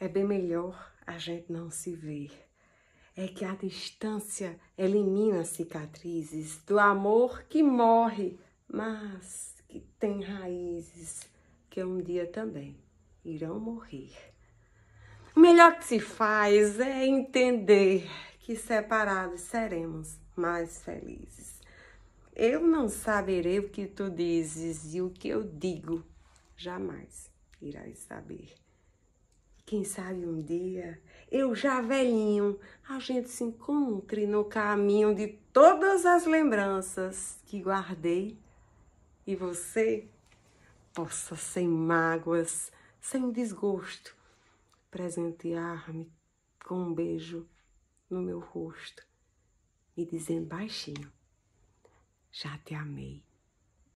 é bem melhor a gente não se ver. É que a distância elimina cicatrizes do amor que morre, mas que tem raízes que um dia também irão morrer. O melhor que se faz é entender que separados seremos mais felizes. Eu não saberei o que tu dizes e o que eu digo, jamais irás saber. Quem sabe um dia, eu já velhinho, a gente se encontre no caminho de todas as lembranças que guardei e você possa, sem mágoas, sem desgosto, presentear-me com um beijo no meu rosto e dizendo baixinho: Já te amei.